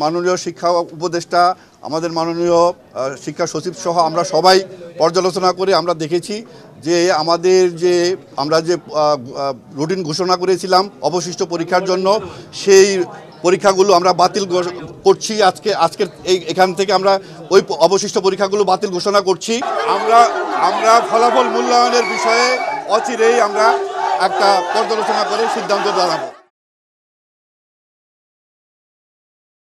মাননীয় শিক্ষা উপদেষ্টা আমাদের মাননীয় শিক্ষা সচিব সহ আমরা সবাই পর্যালোচনা করে আমরা দেখেছি যে আমাদের যে আমরা যে রুটিন ঘোষণা করেছিলাম অবশিষ্ট পরীক্ষার জন্য সেই পরীক্ষাগুলো আমরা বাতিল করছি আজকে আজকের এই এখান থেকে আমরা ওই অবশিষ্ট পরীক্ষাগুলো বাতিল ঘোষণা করছি আমরা আমরা ফলাফল মূল্যায়নের বিষয়ে অচিরেই আমরা একটা পর্যালোচনা করে সিদ্ধান্ত জানাবো